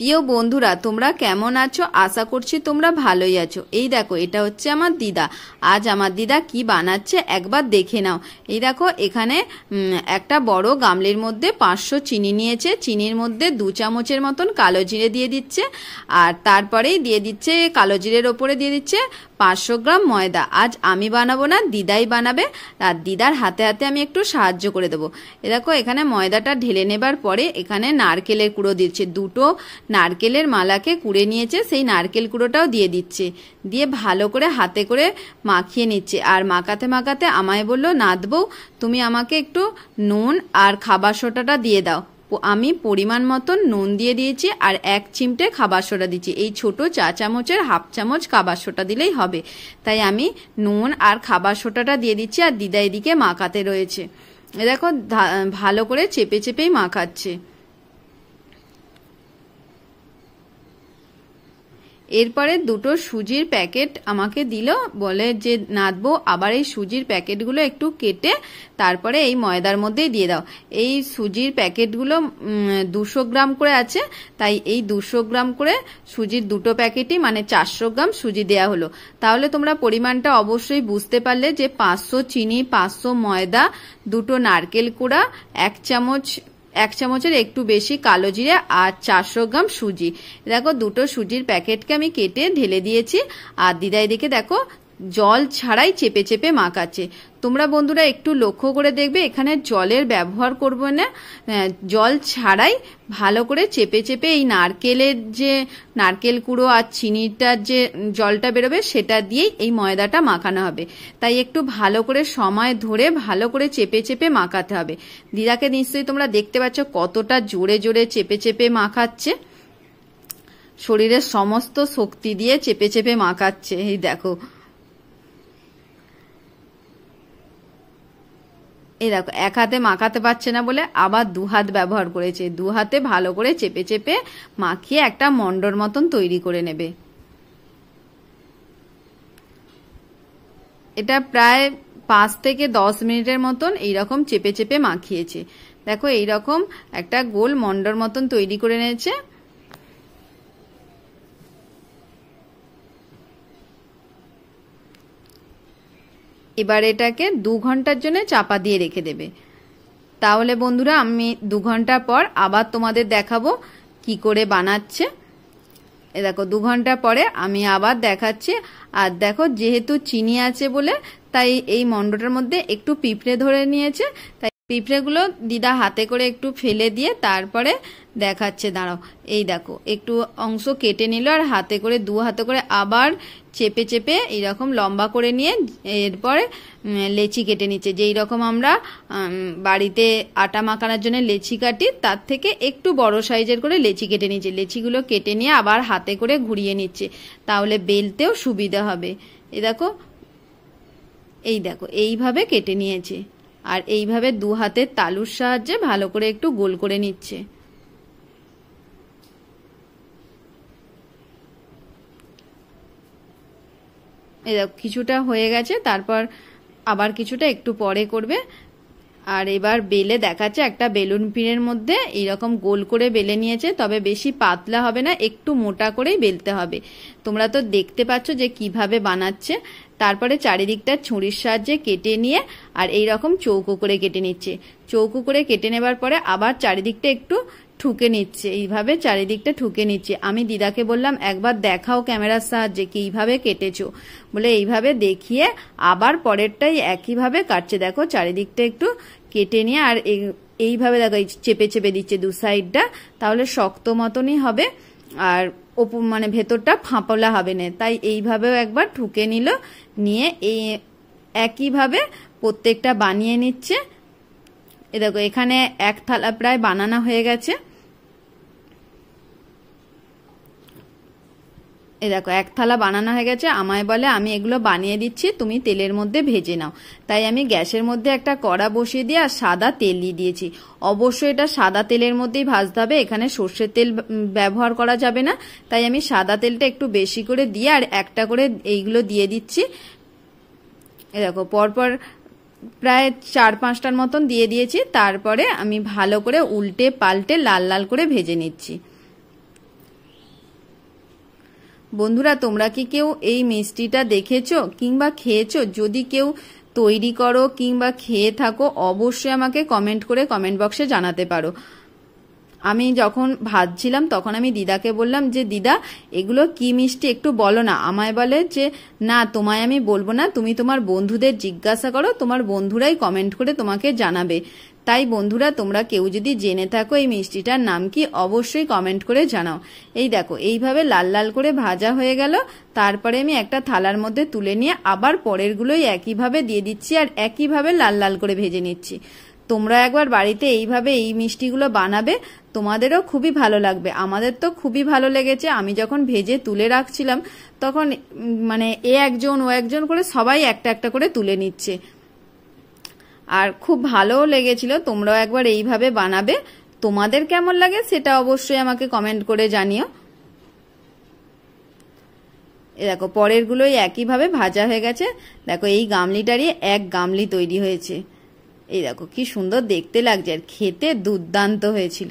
প্রিয় বন্ধুরা তোমরা কেমন আছো আশা করছি তোমরা ভালোই আছো এই দেখো এটা হচ্ছে আমার দিদা আজ আমার দিদা কি বানাচ্ছে একবার দেখে নাও এই দেখো এখানে একটা বড় গামলের মধ্যে পাঁচশো চিনি নিয়েছে চিনির মধ্যে দু চামচের মতন কালো জিরে দিয়ে দিচ্ছে আর তারপরেই দিয়ে দিচ্ছে কালো জিরের ওপরে দিয়ে দিচ্ছে পাঁচশো গ্রাম ময়দা আজ আমি বানাবো না দিদাই বানাবে আর দিদার হাতে হাতে আমি একটু সাহায্য করে দেবো এ দেখো এখানে ময়দাটা ঢেলে নেবার পরে এখানে নারকেলের কুড়ো দিচ্ছে দুটো নারকেলের মালাকে কুড়ে নিয়েছে সেই নারকেল কুড়োটাও দিয়ে দিচ্ছে দিয়ে ভালো করে হাতে করে মাখিয়ে নিচ্ছে আর মাখাতে মাখাতে আমায় বললো নাদবৌ তুমি আমাকে একটু নুন আর খাবার সোটাটা দিয়ে দাও আমি পরিমাণ মতন নুন দিয়ে দিয়েছি আর এক চিমটে খাবার সোডা দিচ্ছি এই ছোট চা চামচের হাফ চামচ খাবার সোটা দিলেই হবে তাই আমি নুন আর খাবার সোটাটা দিয়ে দিচ্ছি আর দিদা এদিকে মাখাতে রয়েছে দেখো ভালো করে চেপে চেপেই মাখাচ্ছে এরপরে দুটো সুজির প্যাকেট আমাকে দিল বলে যে নাদবো আবার এই সুজির প্যাকেটগুলো একটু কেটে তারপরে এই ময়দার মধ্যেই দিয়ে দাও এই সুজির প্যাকেটগুলো দুশো গ্রাম করে আছে তাই এই দুশো গ্রাম করে সুজির দুটো প্যাকেটই মানে চারশো গ্রাম সুজি দেয়া হলো তাহলে তোমরা পরিমাণটা অবশ্যই বুঝতে পারলে যে পাঁচশো চিনি পাঁচশো ময়দা দুটো নারকেল কুড়া এক চামচ এক চামচের একটু বেশি কালো জিরে আর চারশো গ্রাম সুজি দেখো দুটো সুজির প্যাকেটকে আমি কেটে ঢেলে দিয়েছি আর দিদাই দেখে দেখো জল ছাড়াই চেপে চেপে মাখাচ্ছে তোমরা বন্ধুরা একটু লক্ষ্য করে দেখবে এখানে জলের ব্যবহার করব না জল ছাড়াই ভালো করে চেপে চেপে এই নারকেলের যে নারকেল কুড়ো আর চিনিটার যে জলটা বেরোবে সেটা দিয়েই এই ময়দাটা মাখানো হবে তাই একটু ভালো করে সময় ধরে ভালো করে চেপে চেপে মাখাতে হবে দিদাকে নিশ্চয়ই তোমরা দেখতে পাচ্ছ কতটা জোরে জোরে চেপে চেপে মাখাচ্ছে শরীরের সমস্ত শক্তি দিয়ে চেপে চেপে মাখাচ্ছে এই দেখো এই দেখো এক হাতে মাখাতে পারছে না বলে আবার দু হাত ব্যবহার করেছে দু হাতে ভালো করে চেপে চেপে মাখিয়ে একটা মন্ডর মতন তৈরি করে নেবে এটা প্রায় পাঁচ থেকে দশ মিনিটের মতন এইরকম চেপে চেপে মাখিয়েছে দেখো এইরকম একটা গোল মন্ডর মতন তৈরি করে নিয়েছে এবার এটাকে দু ঘন্টার জন্য চাপা দিয়ে রেখে দেবে তাহলে বন্ধুরা আমি দু ঘন্টা পর আবার তোমাদের দেখাবো কি করে বানাচ্ছে এ দেখো দু ঘন্টা পরে আমি আবার দেখাচ্ছি আর দেখো যেহেতু চিনি আছে বলে তাই এই মণ্ডটার মধ্যে একটু পিঁপড়ে ধরে নিয়েছে তাই পিঁপড়েগুলো দিদা হাতে করে একটু ফেলে দিয়ে তারপরে দেখাচ্ছে দাঁড়াও এই দেখো একটু অংশ কেটে নিল আর হাতে করে দু হাতে করে আবার চেপে চেপে এইরকম লম্বা করে নিয়ে এরপরে লেচি কেটে নিচ্ছে যেই রকম আমরা বাড়িতে আটা মাখানোর জন্য লেচি কাটি তার থেকে একটু বড় সাইজের করে লেচি কেটে নিচ্ছে লেচিগুলো কেটে নিয়ে আবার হাতে করে ঘুরিয়ে নিচ্ছে তাহলে বেলতেও সুবিধা হবে এ দেখো এই দেখো এইভাবে কেটে নিয়েছে আর এইভাবে দু হাতের তালুর সাহায্যে ভালো করে একটু গোল করে নিচ্ছে কিছুটা হয়ে গেছে তারপর আবার কিছুটা একটু পরে করবে আর এবার বেলে দেখাচ্ছে একটা বেলুন পিনের মধ্যে এইরকম গোল করে বেলে নিয়েছে তবে বেশি পাতলা হবে না একটু মোটা করেই বেলতে হবে তোমরা তো দেখতে পাচ্ছ যে কিভাবে বানাচ্ছে তারপরে চারিদিকটা ছুরির সাহায্যে কেটে নিয়ে আর এই রকম চৌকো করে কেটে নিচ্ছে চৌকো করে কেটে নেবার পরে আবার চারিদিকটা একটু ঠুকে নিচ্ছে এইভাবে চারিদিকটা ঠুকে নিচ্ছে আমি দিদাকে বললাম একবার দেখাও ক্যামেরার সাহায্যে কীভাবে কেটেছো বলে এইভাবে দেখিয়ে আবার পরেরটাই একইভাবে কাটছে দেখো চারিদিকটা একটু কেটে নিয়ে আর এইভাবে দেখো চেপে চেপে দিচ্ছে দু সাইডটা তাহলে শক্ত মতনই হবে আর মানে ভেতরটা ফাঁপলা হবে না তাই এইভাবেও একবার ঠুকে নিল নিয়ে এই একইভাবে প্রত্যেকটা বানিয়ে নিচ্ছে এ দেখো এখানে এক থালা প্রায় বানানো হয়ে গেছে এ দেখো এক থালা বানানো হয়ে গেছে আমায় বলে আমি এগুলো বানিয়ে দিচ্ছি তুমি তেলের মধ্যে ভেজে নাও তাই আমি গ্যাসের মধ্যে একটা কড়া বসিয়ে দিয়ে আর সাদা তেল দিয়ে দিয়েছি অবশ্যই এটা সাদা তেলের মধ্যেই ভাজতে হবে এখানে সর্ষের তেল ব্যবহার করা যাবে না তাই আমি সাদা তেলটা একটু বেশি করে দিয়ে আর একটা করে এইগুলো দিয়ে দিচ্ছি এ দেখো পরপর প্রায় চার পাঁচটার মতন দিয়ে দিয়েছি তারপরে আমি ভালো করে উল্টে পাল্টে লাল লাল করে ভেজে নিচ্ছি বন্ধুরা তোমরা কি কেউ এই মিষ্টিটা দেখেছো কিংবা খেয়েছো যদি কেউ তৈরি করো কিংবা খেয়ে থাকো অবশ্যই আমাকে কমেন্ট করে কমেন্ট বক্সে জানাতে পারো আমি যখন ভাজছিলাম তখন আমি দিদাকে বললাম যে দিদা এগুলো কি মিষ্টি একটু বলো না আমায় বলে যে না তোমায় আমি বলবো না তুমি তোমার বন্ধুদের জিজ্ঞাসা করো তোমার বন্ধুরাই কমেন্ট করে তোমাকে জানাবে তাই বন্ধুরা তোমরা কেউ যদি জেনে থাকো এই মিষ্টিটার নাম কি অবশ্যই কমেন্ট করে জানাও এই দেখো এইভাবে লাল লাল করে ভাজা হয়ে গেল তারপরে আমি একটা থালার মধ্যে তুলে নিয়ে আবার পরেরগুলোই একইভাবে দিয়ে দিচ্ছি আর একইভাবে লাল লাল করে ভেজে নিচ্ছি তোমরা একবার বাড়িতে এইভাবে এই মিষ্টিগুলো বানাবে তোমাদেরও খুবই ভালো লাগবে আমাদের তো খুবই ভালো লেগেছে আমি যখন ভেজে তুলে রাখছিলাম তখন মানে এ একজন ও একজন করে সবাই একটা একটা করে তুলে নিচ্ছে আর খুব ভালোও লেগেছিল তোমরাও একবার এইভাবে বানাবে তোমাদের কেমন লাগে সেটা অবশ্যই আমাকে কমেন্ট করে জানিও দেখো পরেরগুলোই একইভাবে ভাজা হয়ে গেছে দেখো এই গামলিটারই এক গামলি তৈরি হয়েছে এই দেখো কি সুন্দর দেখতে লাগছে আর খেতে দুর্দান্ত হয়েছিল